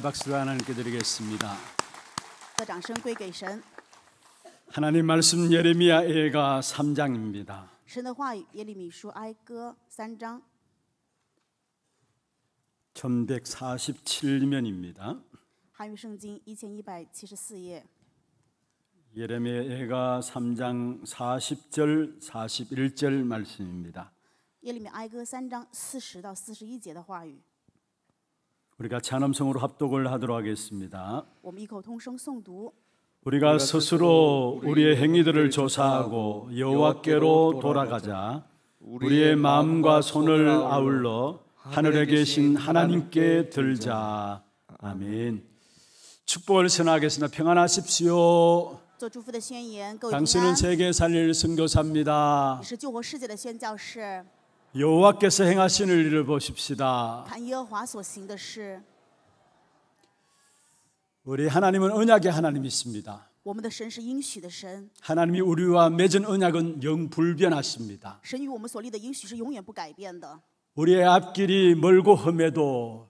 영광의 박수가 하나님께 드리겠습니다. 하나님 말씀 예레미야 예가 3장입니다. 장 1147면입니다. 1174页. 예레미야 예가 3장 40절 41절 말씀입니다. 예레미야 3장 40到 41节的话语。 우리가 찬음성으로 합독을 하도록 하겠습니다. 우리가 스스로 우리의 행위들을 조사하고 여호와께로 돌아가자. 우리의 마음과 손을 아울러 하늘에 계신 하나님께 들자. 아멘. 축복을 선하겠습니다. 평안하십시오. 당신은 세계 살릴 선교사입니다. 여호와께서 행하시는 일을 보십시다. 우리 하나님은 언약의 하나님이십니다. 하나님이 우리와 맺은 언약은 영 불변하십니다. 우리의 앞길이 멀고 험해도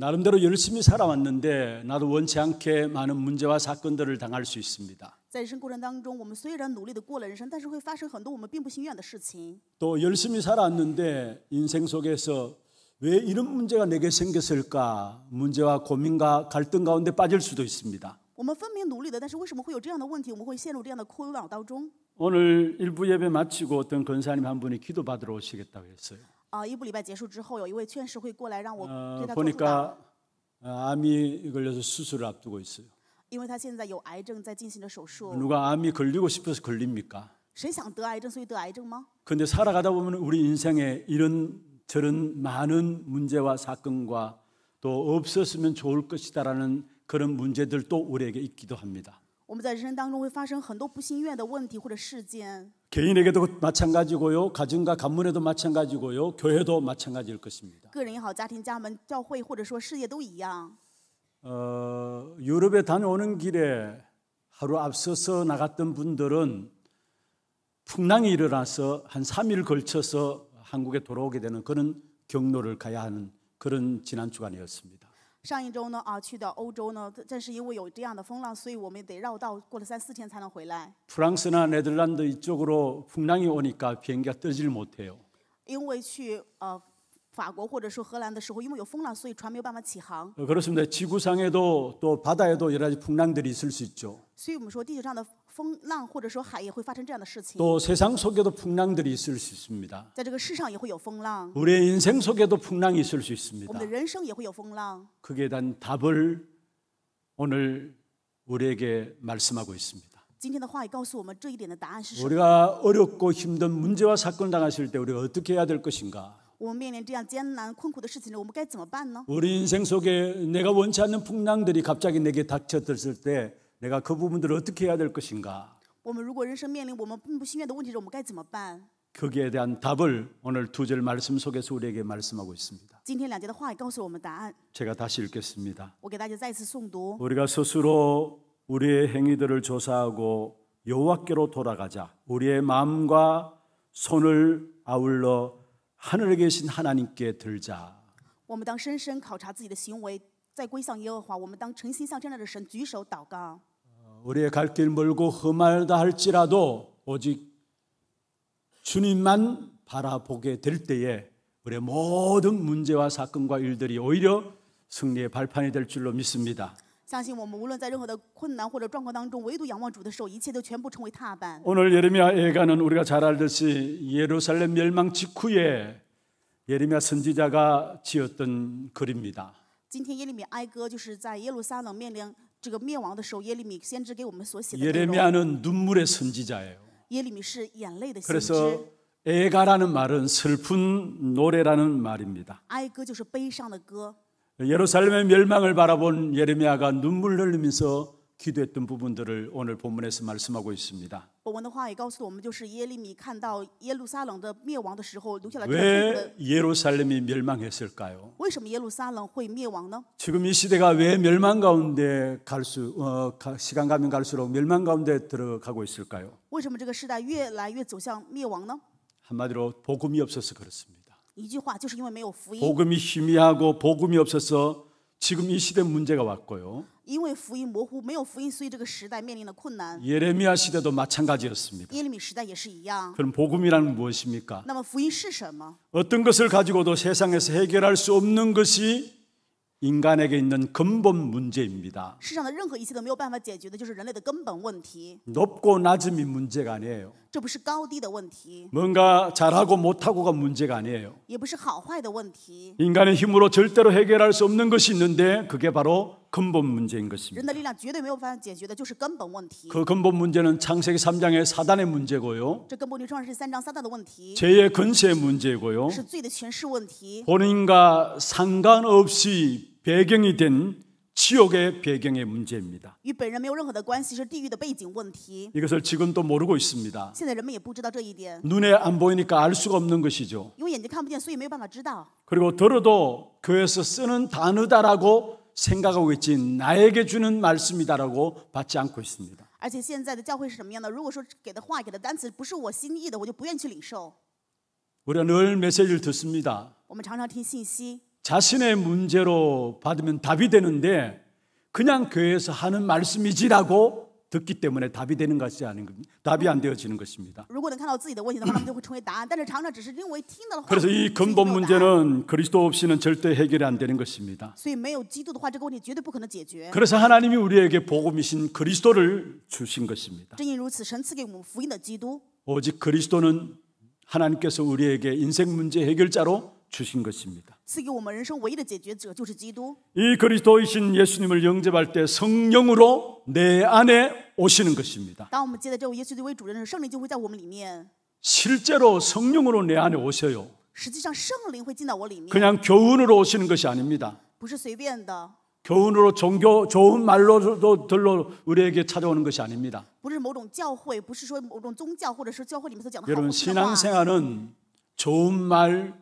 나름대로 열심히 살아왔는데 나도 원치 않게 많은 문제와 사건들을 당할 수 있습니다. 또 열심히 살았는데 인생 속에서 왜 이런 문제가 내게 생겼을까? 문제와 고민과 갈등 가운데 빠질 수도 있습니다. 오늘 일부 예배 마치고 어떤 권사님 한 분이 기도받으러 오시겠다고 했어요. 啊，一部礼拜结束之后，有一位劝士会过来让我对 어, 他做出答 보니까 问， 아, 암이 걸려서 수술을 앞두고 있어요. 因为他现在有癌症在进行着手术。 누가 암이 걸리고 싶어서 걸립니까? 谁想得癌症所以得癌症吗？ 근데 살아가다 보면 우리 인생에 이런 저런 많은 문제와 사건과 또 없었으면 좋을 것이다라는 그런 문제들도 우리에게 있기도 합니다. 我们在人生当中会发生很多不心愿的问题或者事件， 개인에게도 마찬가지고요. 가정과 가문에도 마찬가지고요. 교회도 마찬가지일 것입니다. 个人好家庭家门教会或者事业都一样 어, 유럽에 다녀오는 길에 하루 앞서서 나갔던 분들은 풍랑이 일어나서 한 3일 걸쳐서 한국에 돌아오게 되는 그런 경로를 가야 하는 그런 지난 주간이었습니다. 上一周呢啊，去到欧洲呢，正是因为有这样的风浪，所以我们得绕道，过了三四天才能回来。因为因为去呃法国或者说荷兰的时候，因为有风浪，所以船没有办法起航。是的，地球上的，还上的， 风浪或者说海也会发生这样的事情。또 세상 속에도 풍랑들이 있을 수 있습니다. 在这个世上也会有风浪，우리 인생 속에도 풍랑이 있을 수 있습니다. 们的人生也会有风浪。 그에 대 답을 오늘 우리에게 말씀하고 있습니다. 今天的话语告诉我们这一点的答案是什么？ 우리가 어렵고 힘든 문제와 사건 당하실 때 우리가 어떻게 해야 될 것인가? 我们面临这样艰难困苦的事情我们该怎么办呢 우리 인생 속에 내가 원치 않는 풍랑들이 갑자기 내게 닥쳐을때 내가 그 부분들을 어떻게 해야 될 것인가? 我们如果人生面临我们并不心愿的问题时，我们该怎么办？ 거기에 대한 답을 오늘 두 절 말씀 속에서 우리에게 말씀하고 있습니다. 제가 다시 읽겠습니다. 우리가 스스로 우리의 행위들을 조사하고 여호와께로 돌아가자. 우리의 마음과 손을 아울러 하늘에 계신 하나님께 들자. 우리의 갈 길 멀고 험하다 할지라도 오직 주님만 바라보게 될 때에 우리의 모든 문제와 사건과 일들이 오히려 승리의 발판이 될 줄로 믿습니다. 오늘 예레미야 예가는 우리가 잘 알듯이 예루살렘 멸망 직후에 예레미야 선지자가 지었던 글입니다. 今天耶利米哀歌就是在耶路撒冷面临这个灭亡的时候，耶利米先知给我们所写的内容。 예레미야는 눈물의 선지자예요. 耶利米是眼泪的先知。그가라는 말은 슬픈 노래라는 말입니다. 예루살렘의 멸망을 바라본 예레미야가 눈물 흘리면서 기도했던 부분들을 오늘 본문에서 말씀하고 있습니다. 왜 예루살렘이 멸망했을까요? 지금 이 시대가 왜 멸망 가운데 갈수 어, 시간 가면 갈수록 멸망 가운데 들어가고 있을까요? 한마디로 복음이 없어서 그렇습니다. 복음이 희미하고 복음이 없어서 지금 이 시대 문제가 왔고요. 因为福音模糊，没有福音，所以这个时代面临的困难。예레미야시대도 마찬가지였습니다.耶利米时代也是一样。그럼복음이란무엇입니까那么福音是什么？어떤것을가지고도세상에서해결할수없는것이 인간에게 있는 근본 문제입니다. 높고 낮음이 문제가 아니에요. 뭔가 잘하고 못하고가 문제가 아니에요. 인간의 힘으로 절대로 해결할 수 없는 것이 있는데 그게 바로 근본 문제인 것입니다. 그 근본 문제는 창세기 3장의 사단의 문제고요. 죄의 근세 문제고요. 본인과 상관없이 배경이 된 지옥의 배경의 문제입니다. 이것을 지금도 모르고 있습니다. 눈에 안 보이니까 알 수가 없는 것이죠. 그리고 들어도 교회에서 쓰는 단어다라고 생각하고 있지 나에게 주는 말씀이다라고 받지 않고 있습니다. 而且现在的教会是什么样的？如果说给的话、给的单词不是我心意的，我就不愿意去领受。 우리가 늘 메시지를 듣습니다. 자신의 문제로 받으면 답이 되는데 그냥 교회에서 하는 말씀이지라고 듣기 때문에 답이 되는 것이 아닌 겁니다. 답이 안 되어지는 것입니다. 그래서 이 근본 문제는 그리스도 없이는 절대 해결이 안 되는 것입니다. 그래서 하나님이 우리에게 복음이신 그리스도를 주신 것입니다. 오직 그리스도는 하나님께서 우리에게 인생 문제 해결자로 주신 것입니다. 이 그리스도이신 예수님을 영접할 때 성령으로 내 안에 오시는 것입니다. 실제로 성령으로 내 안에 오셔요. 그냥 교훈으로 오시는 것이 아닙니다. 교훈으로 종교 좋은 말로도 들로 우리에게 찾아오는 것이 아닙니다. 여러분 신앙생활은 좋은 말,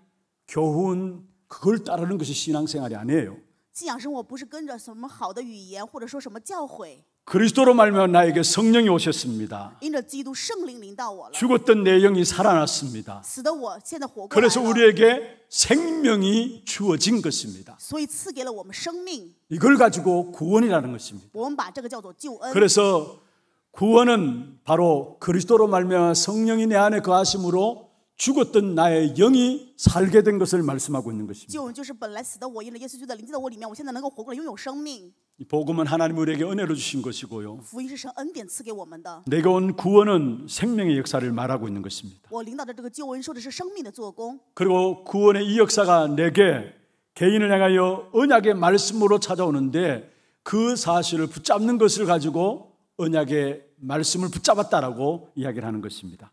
교훈 그걸 따르는 것이 신앙생활이 아니에요. 信仰生活不是跟着什么好的语言或者说什么教诲。 그리스도로 말미 나에게 성령이 오셨습니다. 죽었던 내 영이 살아났습니다. 그래서 우리에게 생명이 주어진 것입니다. 이걸 가지고 구원이라는 것입니다. 그래서 구원은 바로 그리스도로 말미암 성령이 내 안에 거하심으로 죽었던 나의 영이 살게 된 것을 말씀하고 있는 것입니다. 복음은 하나님 우리에게 은혜로 주신 것이고요. 내게 온 구원은 생명의 역사를 말하고 있는 것입니다. 그리고 구원의 이 역사가 내게 개인을 향하여 언약의 말씀으로 찾아오는데 그 사실을 붙잡는 것을 가지고 언약의 말씀을 붙잡았다라고 이야기를 하는 것입니다.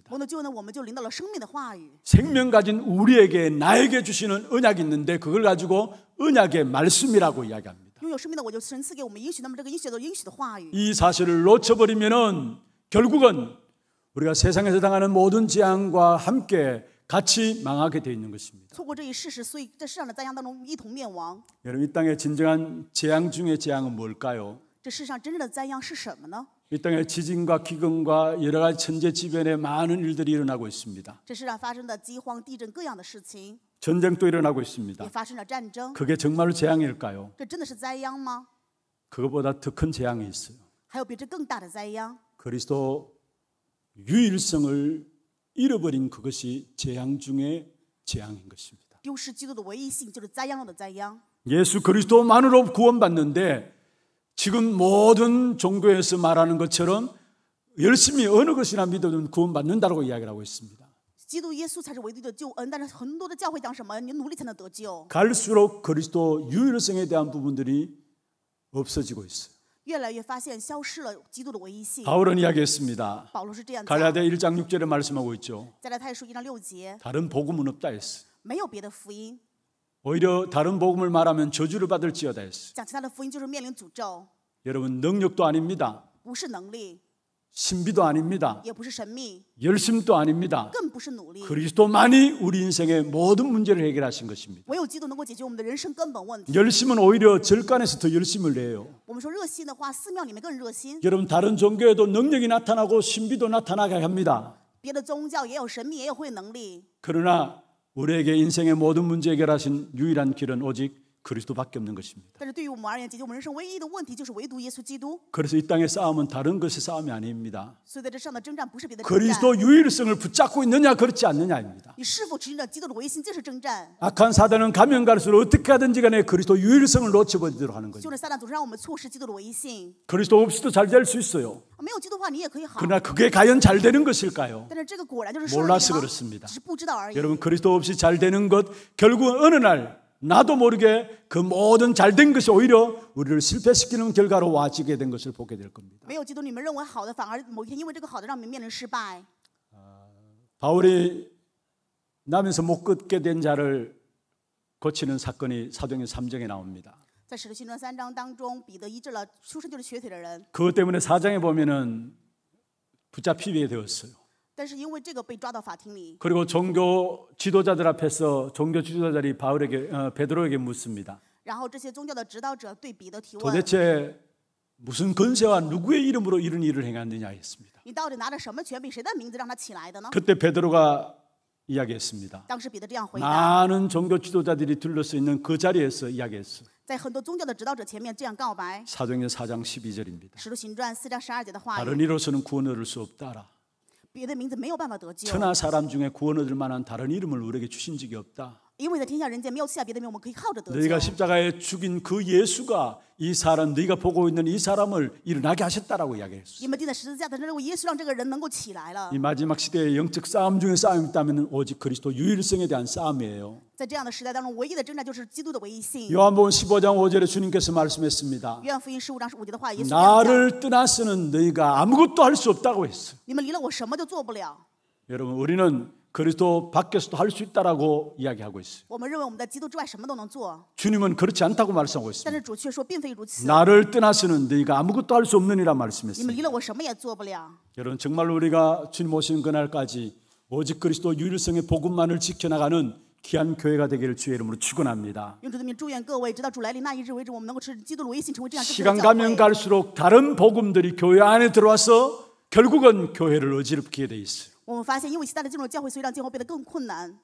오늘 주는 우리생명 가진 우리에게 나에게 주시는 은약이 있는데 그걸 가지고 은약의 말씀이라고 이야기합니다. 이 사실을 놓쳐버리면 결국은 우리가 세상에서 당하는 모든 재앙과 함께 같이 망하게 되어 있는 것입니다. 여러분 이 땅의 진정한 재앙 중의 재앙은 뭘까요? 이 땅에 지진과 기근과 여러 가지 천재지변에 많은 일들이 일어나고 있습니다. 전쟁도 일어나고 있습니다. 그게 정말로 재앙일까요? 그것보다 더 큰 재앙이 있어요. 그리스도 유일성을 잃어버린 그것이 재앙 중에 재앙인 것입니다. 예수 그리스도만으로 구원받는데 지금 모든 종교에서 말하는 것처럼 열심히 어느 것이나 믿어도 구원받는다고 이야기를 하고 있습니다. 갈수록 그리스도 유일성에 대한 부분들이 없어지고 있어요. 바울은 이야기했습니다. 갈라디 1장 6절에 말씀하고 있죠. 다른 복음은 없다 했어. 오히려 다른 복음을 말하면 저주를 받을지어다 했어요. 여러분 능력도 아닙니다. 신비도 아닙니다. 열심도 아닙니다. 그리스도만이 우리 인생의 모든 문제를 해결하신 것입니다. 열심은 오히려 절간에서 더 열심을 내요. 여러분 다른 종교에도 능력이 나타나고 신비도 나타나게 합니다. 그러나 우리에게 인생의 모든 문제 해결하신 유일한 길은 오직 그리스도밖에 없는 것입니다. 그래서 이 땅의 싸움은 다른 것의 싸움이 아닙니다. 그리스도 유일성을 붙잡고 있느냐 그렇지 않느냐입니다. 악한 사단은 가면 갈수록 어떻게 하든지 간에 그리스도 유일성을 놓쳐버리도록 하는 거죠. 그리스도 없이도 잘 될 수 있어요. 아， 그러나 그게 과연 잘 되는 것일까요? 몰라서 그렇습니다. 여러분 그리스도 없이 잘 되는 것결국 어느 날 나도 모르게 그 모든 잘 된 것이 오히려 우리를 실패시키는 결과로 와지게 된 것을 보게 될 겁니다. 바울이 나면서 못 걷게 된 자를 고치는 사건이 사도행 3장에 나옵니다. 그것 때문에 사장에 보면은 붙잡히게 되었어요. 그리고 종교 지도자들 앞에서 종교 지도자들이 바울에게 어, 베드로에게 묻습니다. 도대체 무슨 권세와 누구의 이름으로 이런 일을 행하느냐 했습니다. 그때 베드로가 이야기했습니다. 많은 종교 지도자들이 둘러서 있는 그 자리에서 이야기했어. 사도행전 4장 12절입니다. 다른 이로서는 구원을 얻을 수 없다라. 천하 사람 중에 구원 얻을 만한 다른 이름을 우리에게 주신 적이 없다. 因 너희가 십자가에 죽인 그 예수가 이 사람 너희가 보고 있는 이 사람을 일어나게 하셨다라고 이야기했어요. 이 마지막 시대의 영적 싸움 중에 싸움이 있다면 오직 그리스도 유일성에 대한 싸움이에요. 在这样 요한복음 15장 5절에 주님께서 말씀했습니다. 나를 떠나서는 너희가 아무것도 할 수 없다고 했어요. 你 여러분 우리는 그리스도 밖에서도 할 수 있다라고 이야기하고 있어요. 주님은 그렇지 않다고 말씀하고 있습니다. 나를 떠나서는 네가 아무것도 할 수 없느니라 말씀했어요. 여러분 정말 우리가 주님 오시 그날까지 오직 그리스도 유일성의 복음만을 지켜나가는 귀한 교회가 되기를 주의 이름으로 축원합니다. 시간 가면 갈수록 다른 복음들이 교회 안에 들어와서 결국은 교회를 어지럽게 돼 있어요. 我们发现，因为其他的进入教会，所以让教会变得更困难。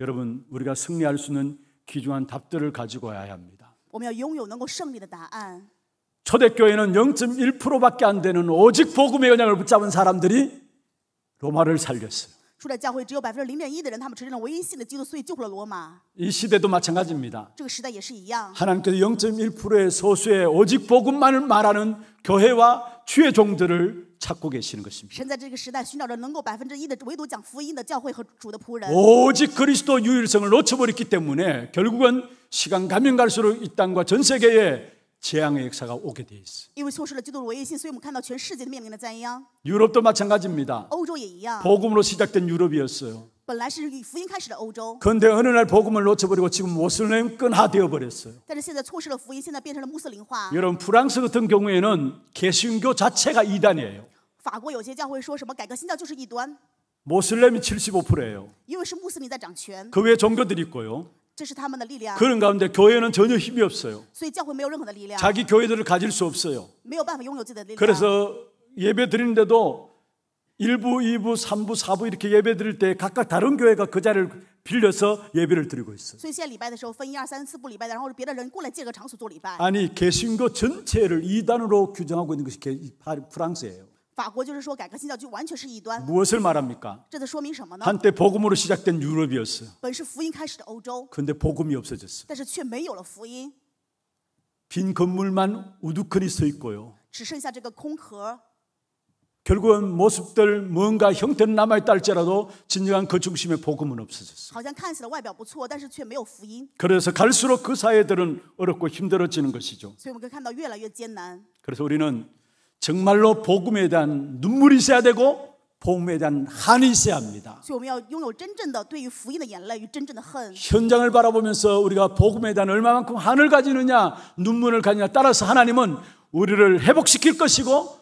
여러분, 우리가 승리할 수 있는 기중한 답들을 가지고 와야 합니다. 我们要拥有能够胜利的答案. 초대교회는 0.1%밖에 안 되는 오직 복음의 영향을 붙잡은 사람들이 로마를 살렸어요. 이 시대도 마찬가지입니다. 하나님께서 0.1%의 소수의 오직 복음만을 말하는 교회와 주의 종들을 찾고 계시는 것입니다. 오직 그리스도 유일성을 놓쳐버렸기 때문에 결국은 시간 가면 갈수록 이 땅과 전 세계에 재앙의 역사가 오게 돼 있어. 因 유럽도 마찬가지입니다. 복음으로 시작된 유럽이었어요. 그런데 어느 날 복음을 놓쳐버리고 지금 모슬렘권화 되어버렸어요. 여러분 프랑스 같은 경우에는 개신교 자체가 이단이에요. 法国有些教会说什么改革新教就是异端， 모슬렘이 75%예요. 그 외에 종교들이 있고요. 这是他们的力量， 그런 가운데 교회는 전혀 힘이 없어요. 자기 교회들을 가질 수 없어요. 그래서 예배 드리는데도 1부, 2부, 3부, 4부 이렇게 예배 드릴 때 각각 다른 교회가 그 자리를 빌려서 예배를 드리고 있어요. 아니 개신교 전체를 이단으로 규정하고 있는 것이 프랑스예요. 法国就是说改革新教就完全是异端， 무엇을 말합니까? 这就说明什么呢？ 한때 복음으로 시작된 유럽이었어요. 근데 복음이 없어졌어요. 빈 건물만 우두커니 서 있고요. 只剩下这个空壳。 결국은 모습들 뭔가 형태는 남아 있다 할지라도 진정한 그중심의 복음은 없어졌어. 그래서 갈수록 그 사회들은 어렵고 힘들어지는 것이죠. 그래서 우리는 정말로 복음에 대한 눈물이 있어야 되고 복음에 대한 한이 있어야 합니다. 현장을 바라보면서 우리가 복음에 대한 얼마만큼 한을 가지느냐, 눈물을 가지느냐 따라서 하나님은 우리를 회복시킬 것이고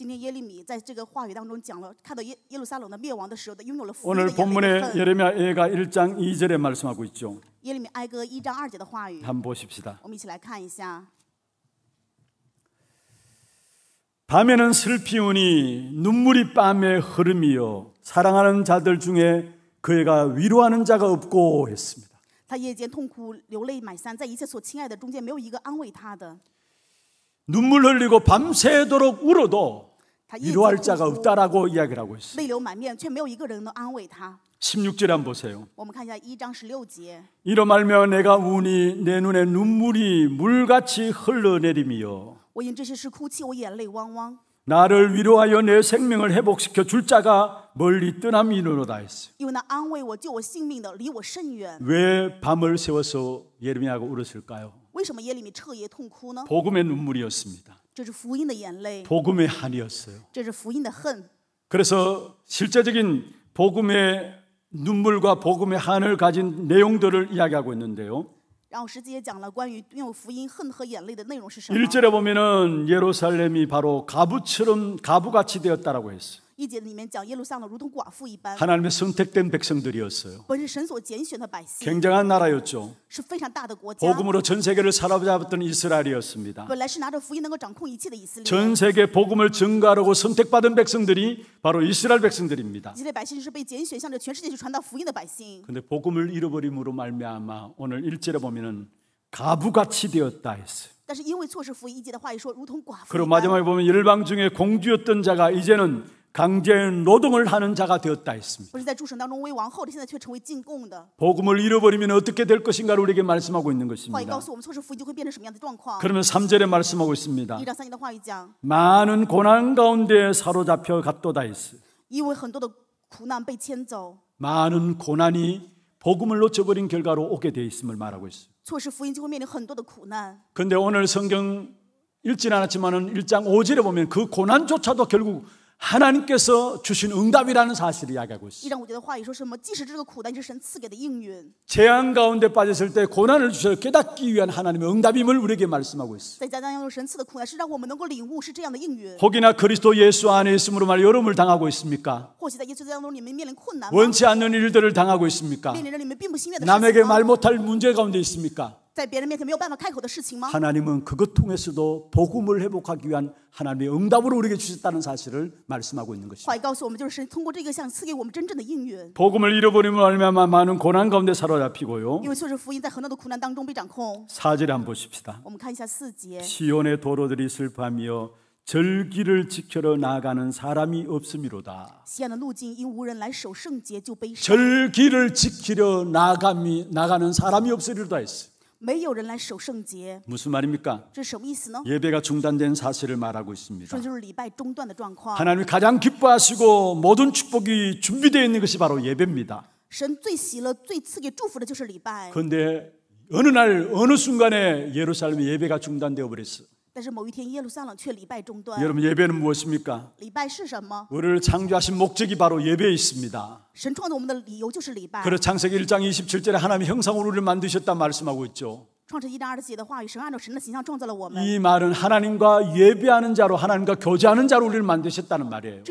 今天耶利米在这个话语当中讲了，看到耶耶路撒冷的灭亡的时候，的拥有了复 오늘 본문에 예레미야 예가 1장 2절에 말씀하고 있죠. 耶利米哀歌一章二节的话语，한 보십시다. 我们一起来看一下。 밤에는 슬피우니 눈물이 뺨에 흐름이요 사랑하는 자들 중에 그애가 위로하는 자가 없고 했습니다. 他夜间痛哭，流泪满山，在一切所亲爱的中间，没有一个安慰他的。 눈물 흘리고 밤새도록 울어도 위로할 자가 없다라고 이야기를 하고 있습니다 16절 한번 보세요. 이로 말며 내가 우니 내 눈에 눈물이 물같이 흘러내리며 나를 위로하여 내 생명을 회복시켜 줄 자가 멀리 떠남이로다 했어. 왜 밤을 세워서 예레미야가 울었을까요? 복음의 눈물이었습니다. 복음의 한이었어요. 그래서 실제적인 복음의 눈물과 복음의 한을 가진 내용들을 이야기하고 있는데요. 1절에 보면은 예루살렘이 바로 가부처럼 가부같이 되었다라고 했어요. 一节里面讲耶路撒冷如同寡妇一 하나님의 선택된 백성들이었어요. 굉장한 나라였죠. 복음으로 전 세계를 사로잡았던 이스라엘이었습니다. 전 세계 복음을 증가하고 선택받은 백성들이 바로 이스라엘 백성들입니다. 以色데 복음을 잃어버림으로 말미암아 오늘 일제를 보면은 가부같이 되었다 했어요. 그리고 마지막에 보면 열방 중에 공주였던 자가 이제는 강제 노동을 하는 자가 되었다 했습니다. 복음을 잃어버리면 어떻게 될 것인가를 우리에게 말씀하고 있는 것입니다. 그러면 3절에 말씀하고 있습니다. 많은 고난 가운데 사로잡혀 갔도다 했어. 많은 고난이 복음을 놓쳐버린 결과로 오게 돼 있음을 말하고 있어요. 그데 오늘 성경 읽진 않았지만 1장 5절에 보면 그 고난조차도 결국 하나님께서 주신 응답이라는 사실을 이야기하고 있어요. 재앙 가운데 빠졌을 때 고난을 주셔 깨닫기 위한 하나님의 응답임을 우리에게 말씀하고 있어요. 혹이나 그리스도 예수 안에 있음으로 말 여름을 당하고 있습니까? 원치 않는 일들을 당하고 있습니까? 남에게 말 못할 문제 가운데 있습니까? 하나님은 그것 통해서도 복음을 회복하기 위한 하나님의 응답으로 우리에게 주셨다는 사실을 말씀하고 있는 것입니다. 복음을 잃어버리면 얼마나 많은 고난 가운데 사로잡히고요. 사절 한번 봅시다. 시온의 도로들이 슬퍼하며 절기를 지켜러 나아가는 사람이 없음이로다. 절기를 지키려 나감이 나가는 사람이 없으리로다 했어요. 무슨 말입니까? 예배가 중단된 사실을 말하고 있습니다. 하나님이 가장 기뻐하시고 모든 축복이 준비되어 있는 것이 바로 예배입니다. 神 그런데 어느 날 어느 순간에 예루살렘의 예배가 중단되어 버렸어. 여러분 예배는 무엇입니까? 우리를 창조하신 목적이 바로 예배에 있습니다. 그래서 창세기 1장 27절에 하나님 형상으로 우리를 만드셨다 말씀하고 있죠. 이 말은 하나님과 예배하는 자로 하나님과 교제하는 자로 우리를 만드셨다는 말이에요.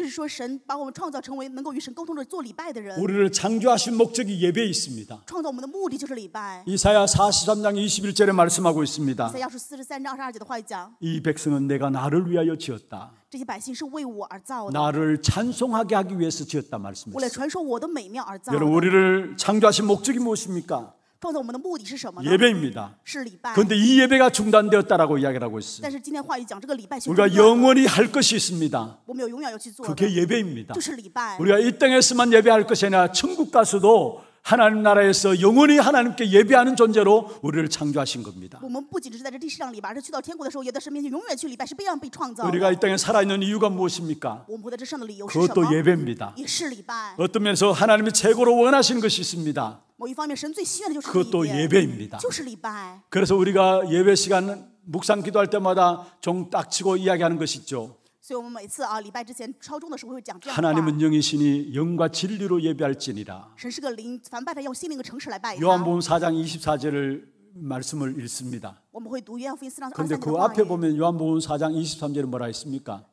우리를 창조하신 목적이 예배에 있습니다. 이사야 43장 21절에 말씀하고 있습니다. 이 백성은 내가 나를 위하여 지었다. 나를 찬송하게 하기 위해서 지었다 말씀했어요. 여러분 우리를 창조하신 목적이 무엇입니까? 예배입니다. 그런데 이 예배가 중단되었다라고 이야기를 하고 있어요. 但 우리가 영원히 할 것이 있습니다. 그게 예배입니다. 우리가 이 땅에서만 예배할 것이 아니라 천국 가서도 하나님 나라에서 영원히 하나님께 예배하는 존재로 우리를 창조하신 겁니다. 우리가 이 땅에 살아있는 이유가 무엇입니까? 그것도 예배입니다. 어떤 면에서 하나님이 최고로 원하시는 것이 있습니다. 그것도 예배입니다. 그래서 우리가 예배 시간 묵상 기도할 때마다 종 딱치고 이야기하는 것이죠. 하나님은 영이시니 영과 진리로 예배할지니라. 요한복음 4장 24절을 말씀을 읽습니다. 그런데 그 앞에 보면 요한복음 4장 23절에 뭐라 했습니까?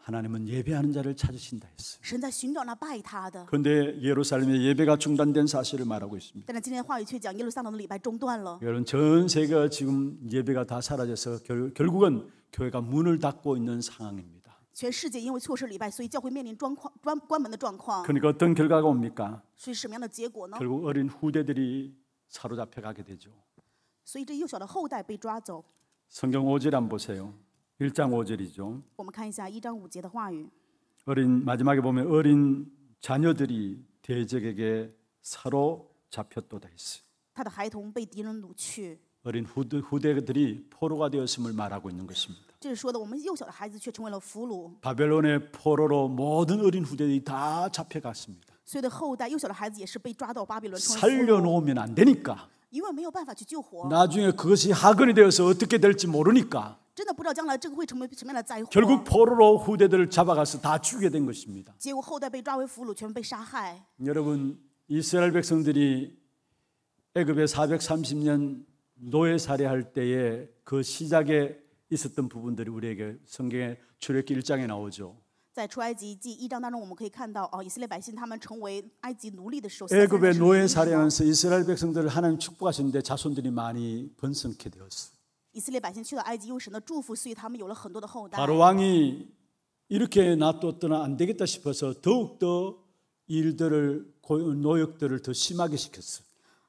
하나님은 예배하는 자를 찾으신다 했어요. 그런데 예루살렘의 예배가 중단된 사실을 말하고 있습니다. 여러분 전 세계가 지금 예배가 다 사라져서 결, 결국은 교회가 문을 닫고 있는 상황입니다. 全世界因为错失礼拜，所以教会面临状况关关门的状况。그러니까어떤결과가옵니까所以什么样的结果呢？결국어린후대들이 사로잡혀 가게 되죠. 所以这幼小的后代被抓走。 성경 5절 한 보세요. 1장 5절이죠. 我们看一下一章五节的话语。 어린 마지막에 보면 어린 자녀들이 대적에게 사로잡혔도다 했어요. 어린 후대, 후대들이 포로가 되었음을 말하고 있는 것입니다. 바벨론의 포로로 모든 어린 후대들이 다 잡혀갔습니다. 所 살려놓으면 안 되니까. 나중에 그것이 학원이 되어서 어떻게 될지 모르니까 결국 포로로 후대들을 잡아가서 다 죽게 된 것입니다. 여러분 이스라엘 백성들이 애굽에 430년 노예 살해할 때에 그 시작에 있었던 부분들이 우리에게 성경의 출애기 1장에 나오죠. 在出埃及记一章当中，我们可以看到，哦，以色列百姓他们成为埃及奴隶的时候， 애굽의 노예 사면서 이스라엘 백성들을 하나님 축복하셨데 자손들이 많이 번성케 되었어. 以色列百姓去了埃及，用神的祝福，所以他们有了很多的后代。 바로 왕이 이렇게 놔뒀더니 안 되겠다 싶어서 더욱 더 일들을 노역들을 더 심하게 시켰어.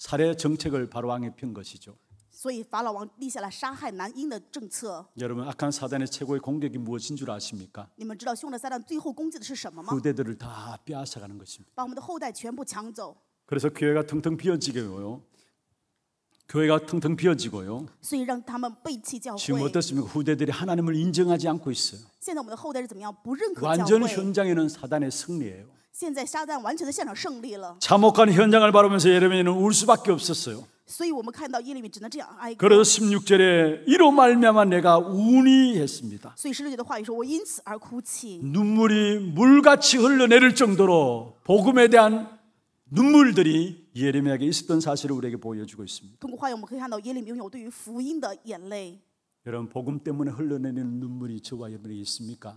살해 정책을 바로 왕에편 것이죠. 所以法老王立下了杀害男婴的政策。 여러분 악한 사단의 최고의 공격이 무엇인 줄 아십니까? 你们知道凶恶撒旦最后攻击的是什么吗？ 후대들을 다 빼앗아가는 것입니다. 把我们的后代全部抢走。 그래서 교회가 텅텅 비어지고요. 교회가 텅텅 비어지고요. 지금 어떻습니까? 후대들이 하나님을 인정하지 않고 있어요. 완전 현장에는 사단의 승리예요. 现在撒旦完全的现场 참혹한 현장을 바라면서 예레미야는 울 수밖에 없었어요. 그래서 16절에 이로 말미암아 내가 우니 했습니다. 눈물이 물같이 흘러내릴 정도로 복음에 대한 눈물들이 예레미야에게 있었던 사실을 우리에게 보여주고 있습니다. 다 여러분 복음 때문에 흘러내리는 눈물이 저와 여러분에게 있습니까?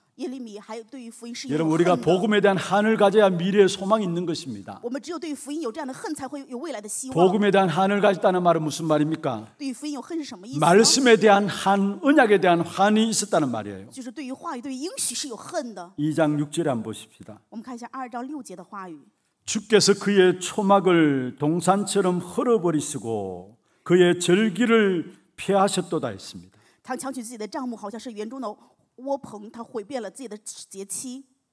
여러분 우리가 복음에 대한 한을 가져야 미래의 소망이 있는 것입니다. 복음에 대한 한을 가졌다는 말은 무슨 말입니까? 말씀에 대한 한, 언약에 대한 한이 있었다는 말이에요. 2장 6절에 한 보십시다. 주께서 그의 초막을 동산처럼 헐어버리시고 그의 절기를 폐하셨도다 했습니다.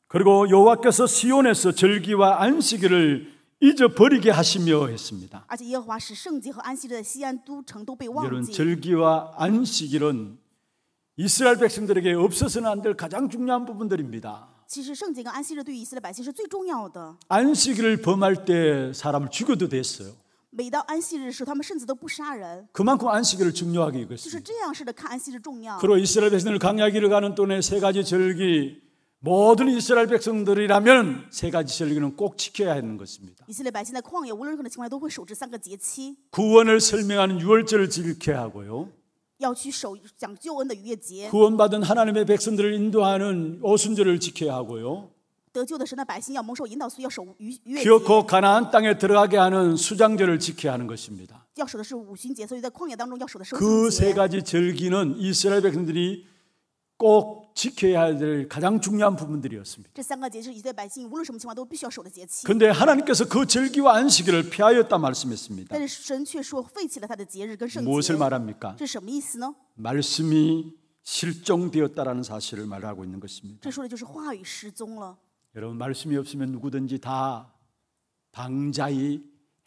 그리고 여호와께서 시온에서 절기와 안식일을 잊어버리게 하시며 했습니다. 여러분 절기와 안식일은 이스라엘 백성들에게 없어서는 안 될 가장 중요한 부분들입니다. 안식일을 범할 때 사람을 죽여도 됐어요. 그만큼 안식일을 중요하게 읽었습니다 그러 이스라엘 백성을 광야길을 가는 동안에 세 가지 절기 모든 이스라엘 백성들이라면 세 가지 절기는 꼭 지켜야 하는 것입니다. 구원을 설명하는 유월절을 지켜야 하고요. 구원받은 하나님의 백성들을 인도하는 오순절을 지켜야 하고요. 得救的코 가나안 땅에 들어가게 하는 수장제를 지켜야 하는 것입니다. 그 세 가지 절기는 이스라엘 백성들이 꼭 지켜야 될 가장 중요한 부분들이었습니다. 这三 근데 하나님께서 그 절기와 안식일을 피하였다 말씀했습니다. 무엇을 말합니까? 말씀이 실종되었다라는 사실을 말하고 있는 것입니다. 여러분 말씀이 없으면 누구든지 다 방자히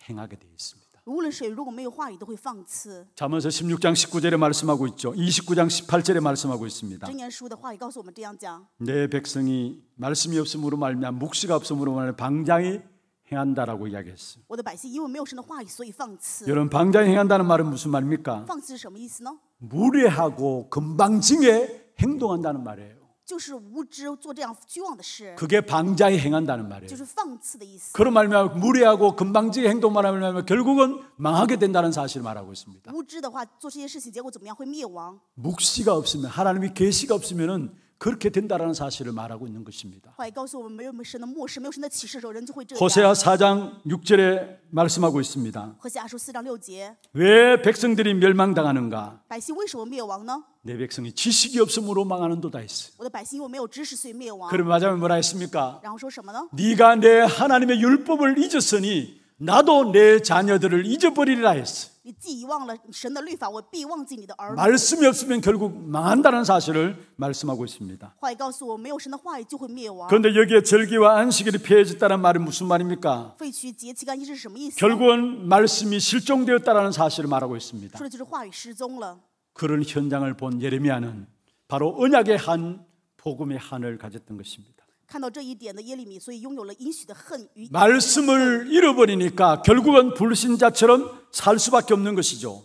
행하게 되어 있습니다. 无论서 16장 19절에 말씀하고 있죠. 29장 18절에 말씀하고 있습니다. 내 백성이 말씀이 없음으로 말미암아 묵시가 없음으로 말미암아 방장이 행한다라고 이야기했어요. 여러분 방장이 행한다는 말은 무슨 말입니까? 무례하고 건방지게 행동한다는 말이에요. 그게 방자히 행한다는 말이에요. 그런 말면 무례하고 금방지 행동만 하면 결국은 망하게 된다는 사실을 말하고 있습니다. 묵시가 없으면 하나님의 계시가 없으면은 그렇게 된다라는 사실을 말하고 있는 것입니다. 호세아 4장 6절에 말씀하고 있습니다. 왜 백성들이 멸망당하는가? 내 백성이 지식이 없음으로 망하는도다 했어. 그럼 마자면 뭐라 했습니까? 네가 내 하나님의 율법을 잊었으니 나도 내 자녀들을 잊어버리리라 했어. 말씀이 없으면 결국 망한다는 사실을 말씀하고 있습니다. 그런데 여기에 절기와 안식일이 피해졌다는 말은 무슨 말입니까? 결국은 말씀이 실종되었다는 사실을 말하고 있습니다. 그런 현장을 본 예레미야는 바로 언약의 한 복음의 한을 가졌던 것입니다. 말씀을 잃어버리니까 결국은 불신자처럼 살 수밖에 없는 것이죠.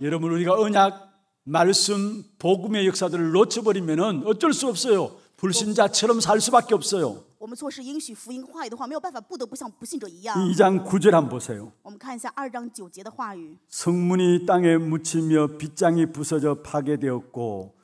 여러분 우리가 언약, 말씀, 복음의 역사들을 놓쳐버리면 어쩔 수 없어요. 불신자처럼 살 수밖에 없어요. 2장 9절 한번 보세요. 성문이 땅에 묻히며 빗장이 부서져 파괴되었고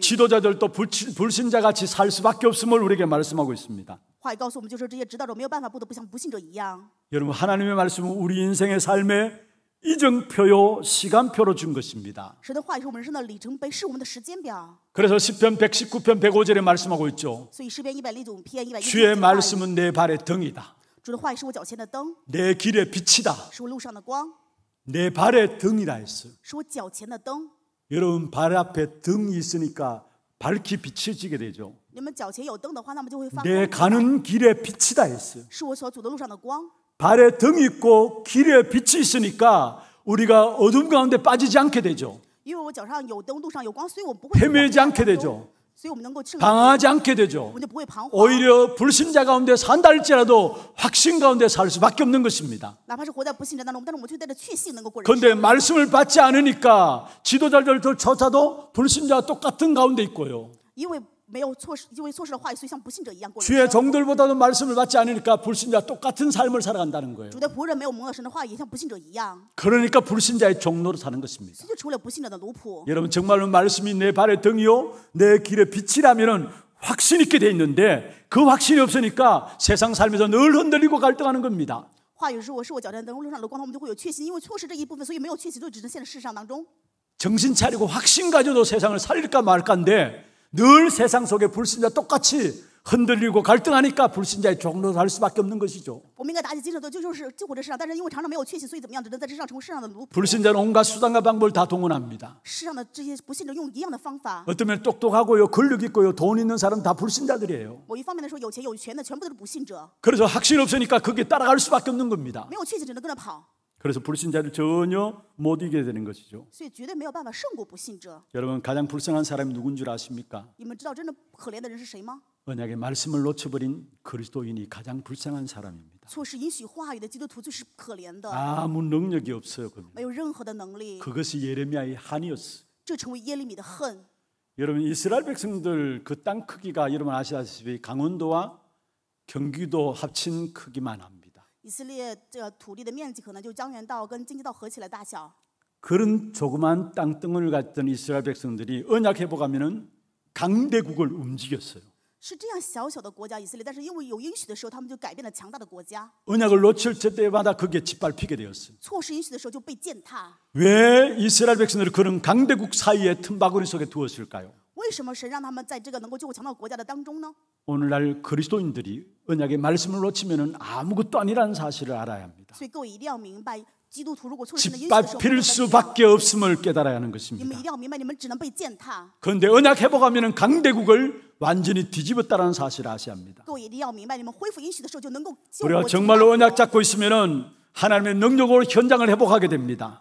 지도자들도 불치, 불신자 같이 살 수밖에 없음을 우리에게 말씀하고 있습니다. 여러분 하나님의 말씀은 우리 인생의 삶에 이정표요 시간표로 준 것입니다. 그래서 시편 119편 105절에 말씀하고 있죠. 주의 말씀은 내 발의 등이다. 내 길의 빛이다. 내 발의 등이라 했어요. 여러분 발 앞에 등이 있으니까 밝히 비치지게 되죠. 내 가는 길에 빛이다 했어요. 발에 등 있고 길에 빛이 있으니까 우리가 어둠 가운데 빠지지 않게 되죠. 헤매지 않게 되죠. 당황하지 않게 되죠. 오히려 불신자 가운데 산다 할지라도 확신 가운데 살 수밖에 없는 것입니다. 그런데 말씀을 받지 않으니까 지도자들조차도 불신자 똑같은 가운데 있고요. 주의 종들보다도 말씀을 받지 않으니까 불신자 똑같은 삶을 살아간다는 거예요. 그러니까 불신자의 종로로 사는 것입니다. 여러분 정말로 말씀이 내 발의 등이요 내 길의 빛이라면은 확신 있게 돼 있는데 그 확신이 없으니까 세상 삶에서 늘 흔들리고 갈등하는 겁니다. 话语是我是我脚前的灯路上的光我们就会有确信因为错失这一정신 차리고 확신 가져도 세상을 살릴까 말까인데 늘 세상 속에 불신자 똑같이 흔들리고 갈등하니까 불신자의 종로도갈 수밖에 없는 것이죠. 불신자는 온갖 수단과 방법을 다 동원합니다. 어쩌면 똑똑하고요, 권력 있고요, 돈 있는 사람 다 불신자들이에요. 그래서 확신 없으니까 그게 따라갈 수밖에 없는 겁니다. 그래서 불신자를 전혀 못 이기게 되는 것이죠. 여러분 가장 불쌍한 사람이 누군 줄 아십니까? 언약의 말씀을 놓쳐버린 그리스도인이 가장 불쌍한 사람입니다. 아무 능력이 없어요. 그것이 예레미야의 한이었어. 여러분 이스라엘 백성들 그 땅 크기가 여러분 아시다시피 강원도와 경기도 합친 크기만 합니다. 以色列这土地的面积可能就江原道跟京畿道合起来大小。 그런 조그만 땅덩어리를 갖던 이스라엘 백성들이 언약 회복하면은 강대국을 움직였어요. 是这样小小的国家以色列，但是因为有允许的时候，他们就改变了强大的国家。 언약을 놓칠 때마다 그게 짓밟히게 되었어요. 왜 이스라엘 백성들이 그런 강대국 사이에 틈바구니 속에 두었을까요? 为什么神让他们在这个能够救国强盗国家的当中呢？ 오늘날 그리스도인들이 언약의 말씀을 놓치면 아무것도 아니라는 사실을 알아야 합니다. 所以各位一定要明白，基督徒如果错失了恩典的时候， 짓밟힐 수밖에 없음을 깨달아야 하는 你们 것입니다. 一定要明白，你们只能被践踏。 그런데 언약 회복하면 강대국을 완전히 뒤집었다는 사실을 아셔야 합니다. 各位一定要明白，你们恢复允许的时候就能够救 우리가 国强盗 정말로 언약 잡고 있으면 은 하나님의 능력으로 현장을 회복하게 됩니다.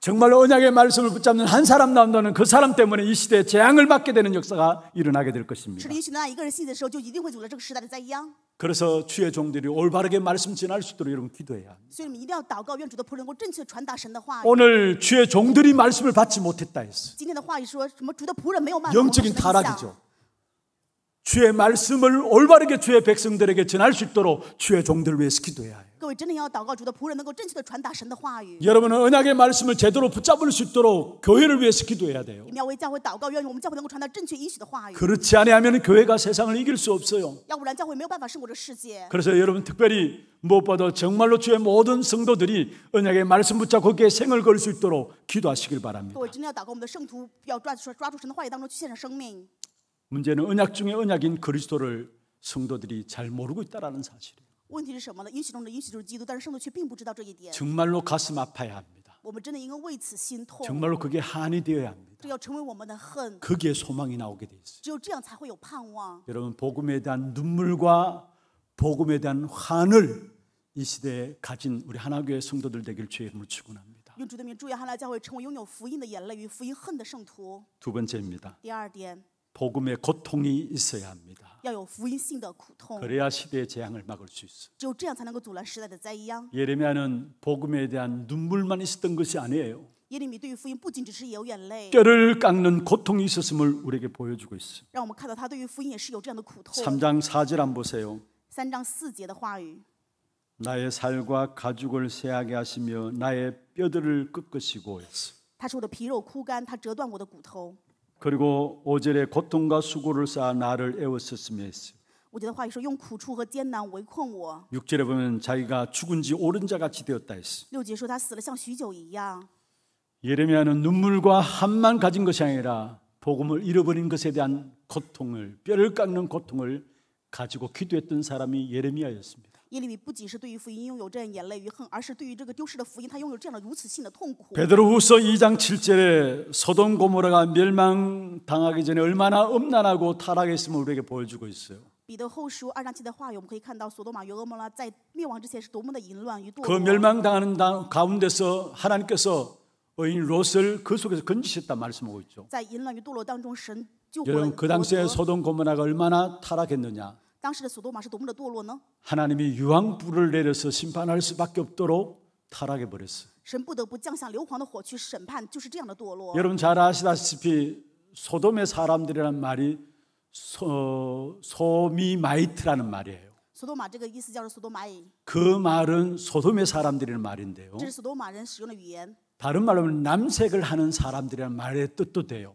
정말 언약의 말씀을 붙잡는 한 사람 나온다는 그 사람 때문에 이 시대에 재앙을 받게 되는 역사가 일어나게 될 것입니다. 그래서 주의 종들이 올바르게 말씀 전할 수 있도록 여러분 기도해야 합니다. 오늘 주의 종들이 말씀을 받지 못했다 했어. 영적인 타락이죠. 주의 말씀을 올바르게 주의 백성들에게 전할 수 있도록 주의 종들을 위해서 기도해야 해요. 여러분은 언약의 말씀을 제대로 붙잡을 수 있도록 교회를 위해서 기도해야 돼요. 그렇지 아니면 교회가 세상을 이길 수 없어요. 그래서 여러분 특별히 무엇보다 정말로 주의 모든 성도들이 언약의 말씀 붙잡고 그 생을 걸수 있도록 기도하시길 바랍니다. 문제는 언약 중의 언약인 그리스도를 성도들이 잘 모르고 있다라는 사실이에요. 정말로 가슴 아파야 합니다. 정말로 그게 한이 되어야 합니다. 这要 소망이 나오게 돼 있어요. 여러분 복음에 대한 눈물과 복음에 대한 환을 이 시대에 가진 우리 하나교회 성도들 되길 주의 이름으로 축원합니다. 두 번째입니다. 第二点。 복음의 고통이 있어야 합니다. 그래야 시대의 재앙을 막을 수 있어. 예레미야는 복음에 대한 눈물만 있었던 것이 아니에요. 뼈를 깎는 고통이 있었음을 우리에게 보여주고 있어. 3장 4절 안 보세요. 나의 살과 가죽을 쇠하게 하시며 나의 뼈들을 끄끄시고 했어. 그리고 오절에 고통과 수고를 쌓아 나를 애웠었으며 했어요. 6절에 보면 자기가 죽은 지 오른 자 같이 되었다 했어. 6 예레미야는 눈물과 한만 가진 것이 아니라 복음을 잃어버린 것에 대한 고통을 뼈를 깎는 고통을 가지고 기도했던 사람이 예레미야였습니다. 耶利米不仅是对于福音拥有这样眼泪与恨，而是对于这个丢失的福音，他拥有这样的如此性的痛苦。베드로후서 2장 7절에 소돔 고모라가 멸망당하기 전에 얼마나 음란하고 타락했음을 우리에게 보여주고 있어요. 彼得后书二章七的话语，我们可以看到，索多玛与俄摩拉在灭亡之前是多么的淫乱与堕그 멸망당하는 당- 가운데서 하나님께서 의인 롯을 그 속에서 건지셨다 말씀하고 있죠.在淫乱与堕落当中，神救活了여러분 그 당시에 소돔 고모라가 얼마나 타락했느냐. 하나님이 유황불을 내려서 심판할 수밖에 없도록 타락해 버렸어요. 여러분 잘 아시다시피 소돔의 사람들이라 말이 소, 소미마이트라는 말이에요. 소도마 这个意思叫做소도마그 말은 소돔의 사람들이라 말인데요. 다른 말로 하 남색을 하는 사람들이라 말의 뜻도 돼요.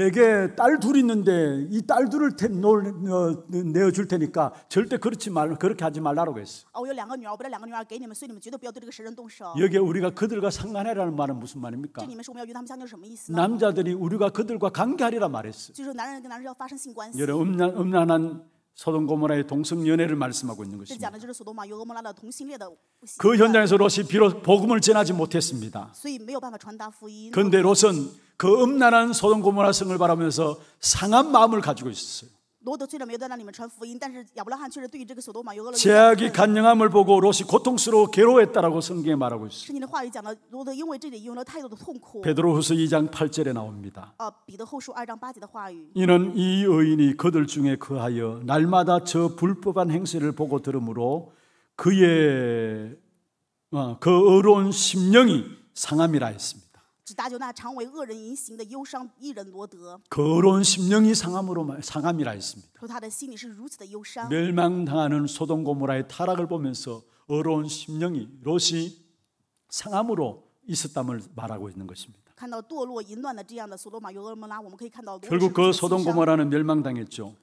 내게 딸 둘 있는데 이 딸 둘을 놀, 어, 내어줄 테니까 절대 그렇지 말 그렇게 하지 말라고 했어. 여기 우리가 그들과 상관해라는 말은 무슨 말입니까? 남자들이 우리가 그들과 관계하리라 말했어. 여러 음 음란한 소돔 고모라의 동성 연애를 말씀하고 있는 것입니다. 그 현장에서 롯이 비록 복음을 전하지 못했습니다. 그런데 롯은 그 음란한 소돔 고모라 성을 바라면서 상한 마음을 가지고 있었어요. 罗德虽然没 제약이 간영함을 보고 롯이 고통스러워 괴로했다라고 성경에 말하고 있어요. 圣 베드로후서 2장 8절에 나옵니다. 呃彼 어， 이는 이 의인이 그들 중에 거하여 날마다 저 불법한 행세를 보고 들으므로 그의 어, 그 어려운 심령이 상함이라 했습니다. 只打그 심령이 상함으로 상함이라 했습니다. 说他的心里是如此的忧伤。 멸망당하는 소돔 고모라의 타락을 보면서 어려운 심령이 롯이 상함으로 있었담을 말하고 있는 것입니다. 결국 그 소돔 고모라는 멸망당했죠.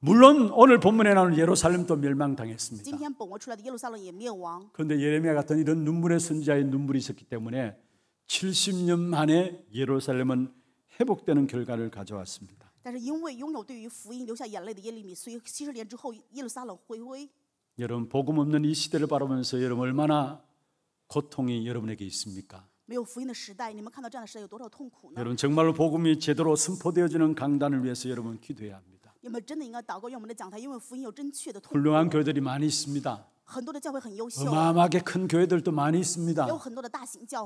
물론 오늘 본문에 나오는 예루살렘도 멸망당했습니다. 그런데 예레미야 같은 이런 눈물의 선지자의 눈물이 있었기 때문에 70년 만에 예루살렘은 회복되는 결과를 가져왔습니다. 여러분 복음 없는 이 시대를 바라보면서 여러분 얼마나 고통이 여러분에게 있습니까? 여러분 정말로 복음이 제대로 선포되어지는 강단을 위해서 여러분 기도해야 합니다. 훌륭한 교회들이 많이 있습니다. 어마어마하게 큰 교회들도 많이 있습니다.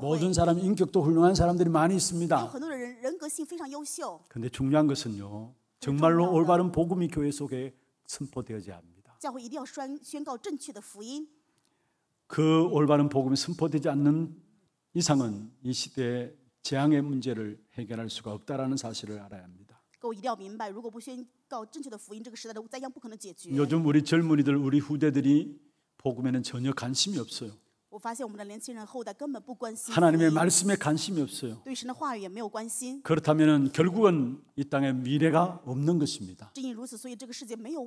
모든 사람 인격도 훌륭한 사람들이 많이 있습니다. 그런데 중요한 것은요. 그 정말로 올바른 복음이 교회 속에 선포되어야 합니다. 그 올바른 복음이 선포되지 않는 이상은 이 시대의 재앙의 문제를 해결할 수가 없다라는 사실을 알아야 합니다. 요즘 우리 젊은이들, 우리 후대들이 복음에는 전혀 관심이 없어요. 하나님의 말씀에 관심이 없어요. 그렇다면 결국은 이 땅에 미래가 없는 것입니다.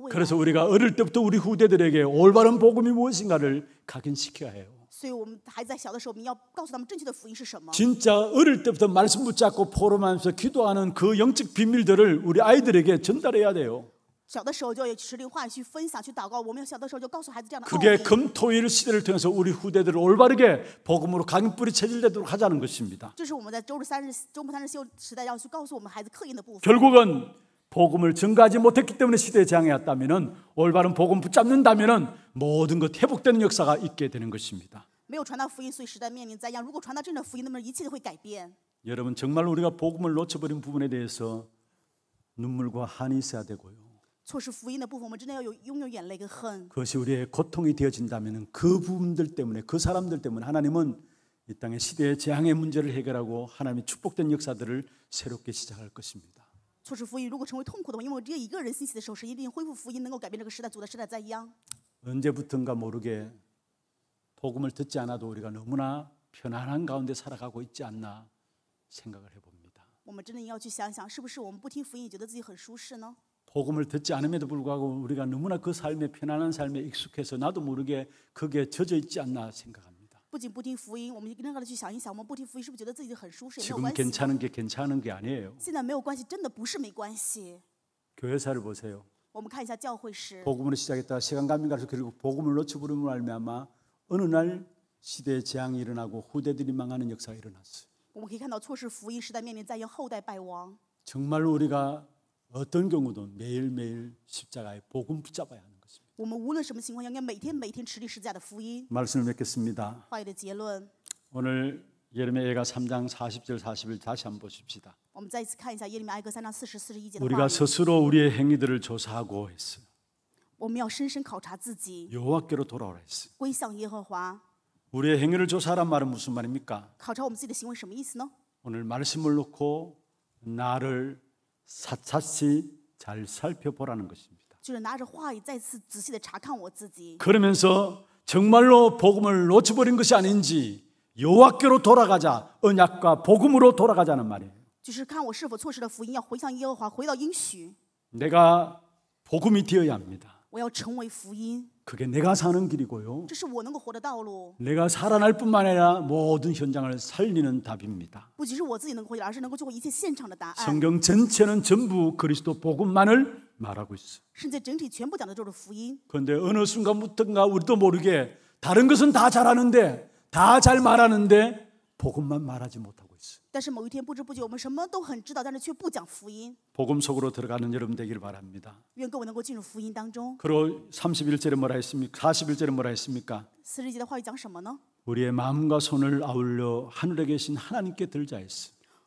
그래서 우리가 어릴 때부터 우리 후대들에게 올바른 복음이 무엇인가를 각인시켜야 해요. 所以我们孩子在小的时候，我们要告诉他们正确的福音是什么。 진짜 어릴 때부터 말씀 붙잡고 포럼하면서 기도하는 그 영적 비밀들을 우리 아이들에게 전달해야 돼요. 小的时候就要持灵化去分享去祷告，我们小的时候就告诉孩子这样的奥 그게 秘， 금토일 시대를 통해서 우리 후대들을 올바르게 복음으로 강뿌리 체질되도록 하자는 것입니다. 这是我们在周日三日周末三日修时代要去告诉我们孩子刻印的部分。 결국은 복음을 증가하지 못했기 때문에 시대의 재앙이 왔다면 올바른 복음 붙잡는다면 모든 것 회복되는 역사가 있게 되는 것입니다. 여러분 정말 우리가 복음을 놓쳐버린 부분에 대해서 눈물과 한이 있어야 되고요. 그것이 우리의 고통이 되어진다면 그 부분들 때문에 그 사람들 때문에 하나님은 이 땅의 시대의 재앙의 문제를 해결하고 하나님의 축복된 역사들을 새롭게 시작할 것입니다. 错失福音如果成为痛苦的话，因为只有一个人信息的时候，神一定恢复福音，能够改变这个时代，主的时代在一样。 언제부턴가 모르게 복음을 듣지 않아도 우리가 너무나 편안한 가운데 살아가고 있지 않나 생각을 해봅니다. 我们真的要去想想，是不是我们不听福音，觉得自己很舒适呢？ 복음을 듣지 않음에도 불구하고 우리가 너무나 그 삶에 편안한 삶에 익숙해서 나도 모르게 그게 젖어 있지 않나 생각합니다. 不仅不听福音我们更好的去想一想我们不听福音是不是觉得自己很舒适 지금 괜찮은 게 괜찮은 게 아니에요. 现在没有关系，真的不是没关系。 교회사를 보세요. 我们看一下教会史， 복음으로 시작했다 시간 가면 갈수록 결국 복음을 놓쳐 부름을 알미암아 어느 날 시대의 재앙이 일어나고 후대들이 망하는 역사가 일어났어요. 我们可以看到错失福音时代面临灾殃后代败亡정말 우리가 어떤 경우도 매일매일 십자가에 복음 붙잡아야 하는 거요 말씀을 맺겠습니다. 오늘 예레미야가 3장 40절 4 1 다시 한번 보십시다. 우리가 스스로 우리의 행위들을 조사하고 했어요. 여호와께로 돌아오라 했어요. 우리의 행위를 조사하란 말은 무슨 말입니까? 오늘 말씀을 놓고 나를 샅샅이 잘 살펴보라는 것입니다. 그러면서 정말로 복음을 놓쳐버린 것이 아닌지 여호와께로 돌아가자 언약과 복음으로 돌아가자는 말이에요. 내가 복음이 되어야 합니다. 그게 내가 사는 길이고요. 내가 살아날 뿐만 아니라 모든 현장을 살리는 답입니다. 성경 전체는 전부 그리스도 복음만을 말하고 있어. 그런데 어느 순간부터인가 우리도 모르게 다른 것은 다 잘하는데 다 잘 말하는데 복음만 말하지 못하고 복음 속으로 들어가는 여러분 되길 바랍니다. 그리고 31절에 뭐라 했습니까? 41절에 뭐라 했습니까? 우리의 마음과 손을 아울려 하늘에 계신 하나님께 들자 했어.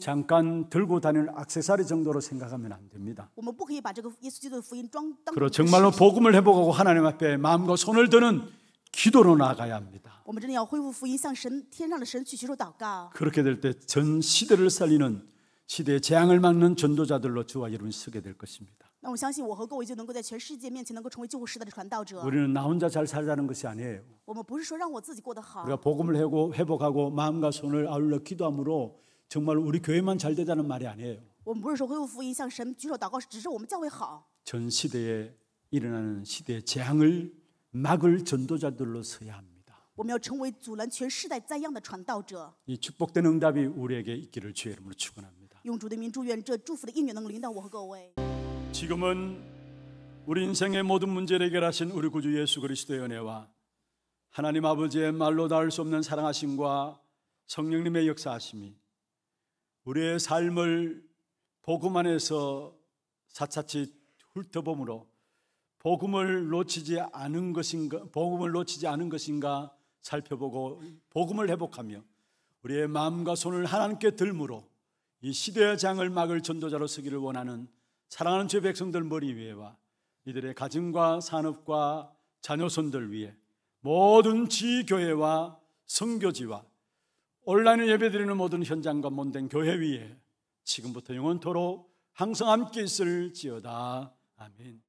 잠깐 들고 다니는 악세사리 정도로 생각하면 안 됩니다. 그리 정말로 복음을 회복하고 하나님 앞에 마음과 손을 드는 기도로 나가야 합니다. 그렇게 될 때 전 시대를 살리는 시대의 재앙을 막는 전도자들로 주와 여러분 서게 될 것입니다. 那我相信我和各位就能够在全世界面前能够成为救护时代的传道者。 우리는 나 혼자 잘 살자는 것이 아니에요. 我们不是说让我自己过得好， 우리가 복음을 회고- 회복하고 마음과 손을 아울러 기도함으로 정말 우리 교회만 잘 되자는 말이 아니에요. 我们不是说恢复福音向神举手祷告，只是我们教会好。전 시대에 일어나는 시대의 재앙을 막을 전도자들로 서야 합니다. 我们要成为阻拦全世代灾殃的传道者。이 축복된 응답이 우리에게 있기를 주의 이름으로 축원합니다. 用主的名祝愿这祝福的应允能够领我和各位 지금은 우리 인생의 모든 문제를 해결하신 우리 구주 예수 그리스도의 은혜와 하나님 아버지의 말로 닿을 수 없는 사랑하심과 성령님의 역사하심이 우리의 삶을 복음 안에서 사차치 훑어봄으로 복음을 놓치지 않은 것인가 복음을 놓치지 않은 것인가 살펴보고 복음을 회복하며 우리의 마음과 손을 하나님께 들므로 이 시대의 장을 막을 전도자로 서기를 원하는 사랑하는 주의 백성들 머리 위에와 이들의 가정과 산업과 자녀손들 위에 모든 지교회와 성교지와 온라인을 예배드리는 모든 현장과 몸된 교회 위에 지금부터 영원토록 항상 함께 있을지어다. 아멘.